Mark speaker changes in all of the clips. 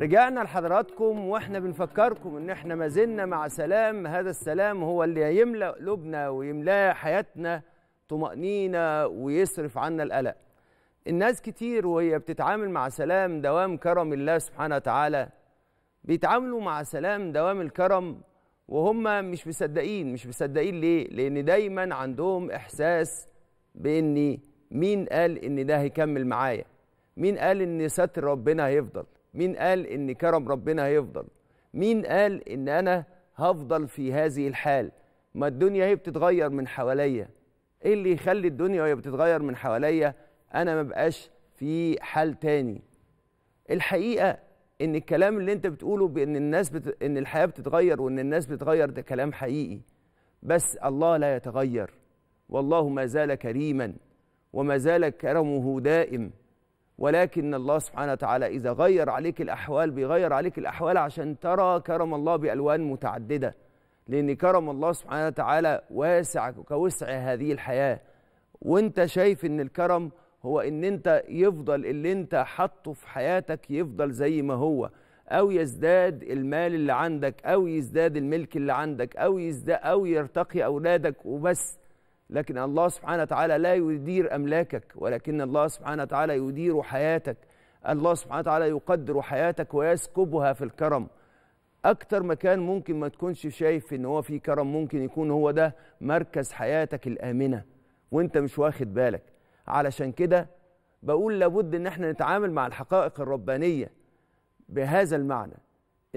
Speaker 1: رجعنا لحضراتكم واحنا بنفكركم ان احنا ما زلنا مع سلام هذا السلام هو اللي هيملا قلوبنا ويملا حياتنا طمأنينة ويصرف عنا القلق الناس كتير وهي بتتعامل مع سلام دوام كرم الله سبحانه وتعالى بيتعاملوا مع سلام دوام الكرم وهم مش مصدقين مش مصدقين ليه لان دايما عندهم احساس باني مين قال ان ده هيكمل معايا مين قال ان ستر ربنا هيفضل مين قال ان كرم ربنا هيفضل مين قال ان انا هفضل في هذه الحال ما الدنيا هي بتتغير من حواليا ايه اللي يخلي الدنيا وهي بتتغير من حواليا انا ما بقاش في حال تاني الحقيقه ان الكلام اللي انت بتقوله بان الناس بت... ان الحياه بتتغير وان الناس بتتغير ده كلام حقيقي بس الله لا يتغير والله ما زال كريما وما زال كرمه دائم ولكن الله سبحانه وتعالى إذا غير عليك الأحوال بيغير عليك الأحوال عشان ترى كرم الله بألوان متعددة لأن كرم الله سبحانه وتعالى واسع كوسع هذه الحياة وانت شايف ان الكرم هو ان انت يفضل اللي انت حاطه في حياتك يفضل زي ما هو او يزداد المال اللي عندك او يزداد الملك اللي عندك او يزداد او يرتقي اولادك وبس لكن الله سبحانه وتعالى لا يدير أملاكك ولكن الله سبحانه وتعالى يدير حياتك الله سبحانه وتعالى يقدر حياتك ويسكبها في الكرم أكتر مكان ممكن ما تكونش شايف إن هو فيه كرم ممكن يكون هو ده مركز حياتك الآمنة وأنت مش واخد بالك علشان كده بقول لابد إن احنا نتعامل مع الحقائق الربانية بهذا المعنى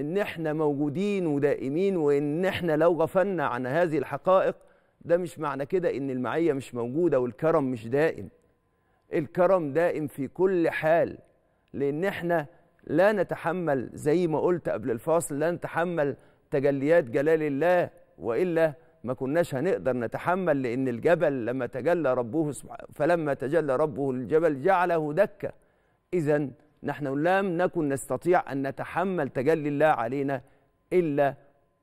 Speaker 1: إن احنا موجودين ودائمين وإن احنا لو غفلنا عن هذه الحقائق ده مش معنى كده ان المعيه مش موجوده والكرم مش دائم الكرم دائم في كل حال لان احنا لا نتحمل زي ما قلت قبل الفاصل لا نتحمل تجليات جلال الله والا ما كناش هنقدر نتحمل لان الجبل لما تجلى ربه فلما تجلى ربه الجبل جعله دكه اذا نحن لم نكن نستطيع ان نتحمل تجلي الله علينا الا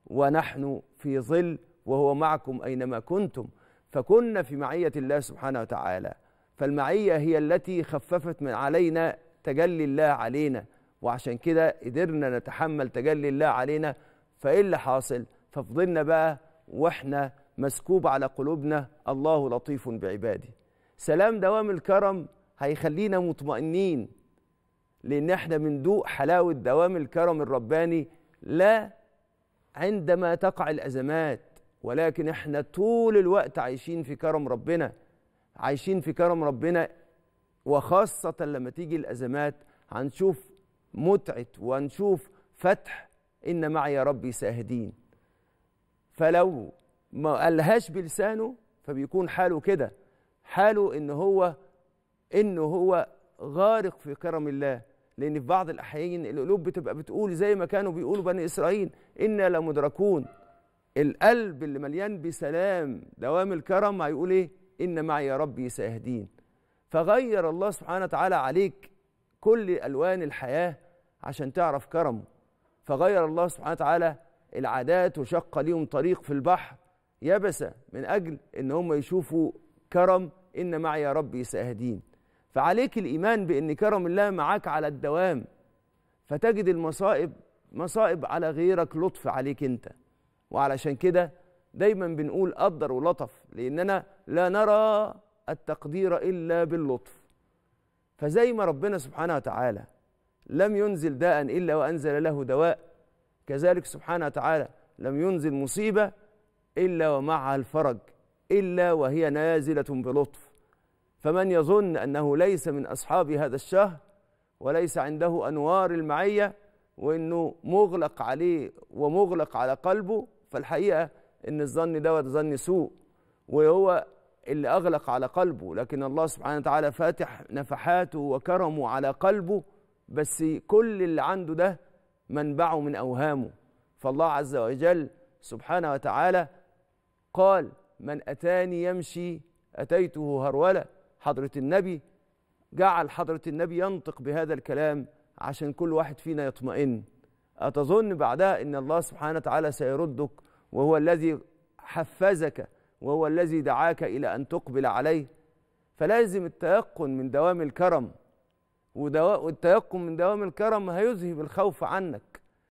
Speaker 1: ونحن في ظل وهو معكم أينما كنتم فكنا في معية الله سبحانه وتعالى فالمعية هي التي خففت من علينا تجلي الله علينا وعشان كده قدرنا نتحمل تجلي الله علينا فإيه اللي حاصل ففضلنا بقى وإحنا مسكوب على قلوبنا الله لطيف بعباده سلام دوام الكرم هيخلينا مطمئنين لأن احنا بندوق حلاوة دوام الكرم الرباني لا عندما تقع الأزمات ولكن احنا طول الوقت عايشين في كرم ربنا عايشين في كرم ربنا وخاصة لما تيجي الأزمات هنشوف متعة ونشوف فتح إن معي ربي ساهدين فلو ما قالهاش بلسانه فبيكون حاله كده حاله إن هو إن هو غارق في كرم الله لأن في بعض الأحيان القلوب بتبقى بتقول زي ما كانوا بيقولوا بني إسرائيل إنا لمدركون القلب اللي مليان بسلام دوام الكرم هيقول ايه ان معي يا ربي سيهدين فغير الله سبحانه وتعالى عليك كل الوان الحياه عشان تعرف كرمه فغير الله سبحانه وتعالى العادات وشق ليهم طريق في البحر يبسه من اجل ان هم يشوفوا كرم ان معي يا ربي سيهدين فعليك الايمان بان كرم الله معاك على الدوام فتجد المصائب مصائب على غيرك لطف عليك انت وعلشان كده دايما بنقول قدر ولطف لاننا لا نرى التقدير الا باللطف فزي ما ربنا سبحانه وتعالى لم ينزل داء الا وانزل له دواء كذلك سبحانه وتعالى لم ينزل مصيبه الا ومعها الفرج الا وهي نازله بلطف فمن يظن انه ليس من اصحاب هذا الشهر وليس عنده انوار المعيه وانه مغلق عليه ومغلق على قلبه فالحقيقه ان الظن دوت ظن سوء وهو اللي اغلق على قلبه لكن الله سبحانه وتعالى فاتح نفحاته وكرمه على قلبه بس كل اللي عنده ده منبعه من اوهامه فالله عز وجل سبحانه وتعالى قال من اتاني يمشي اتيته هروله حضره النبي جعل حضره النبي ينطق بهذا الكلام عشان كل واحد فينا يطمئن أتظن بعدها أن الله سبحانه وتعالى سيردك وهو الذي حفزك وهو الذي دعاك إلى أن تقبل عليه فلازم التيقن من دوام الكرم والتيقن من دوام الكرم هيذهب الخوف عنك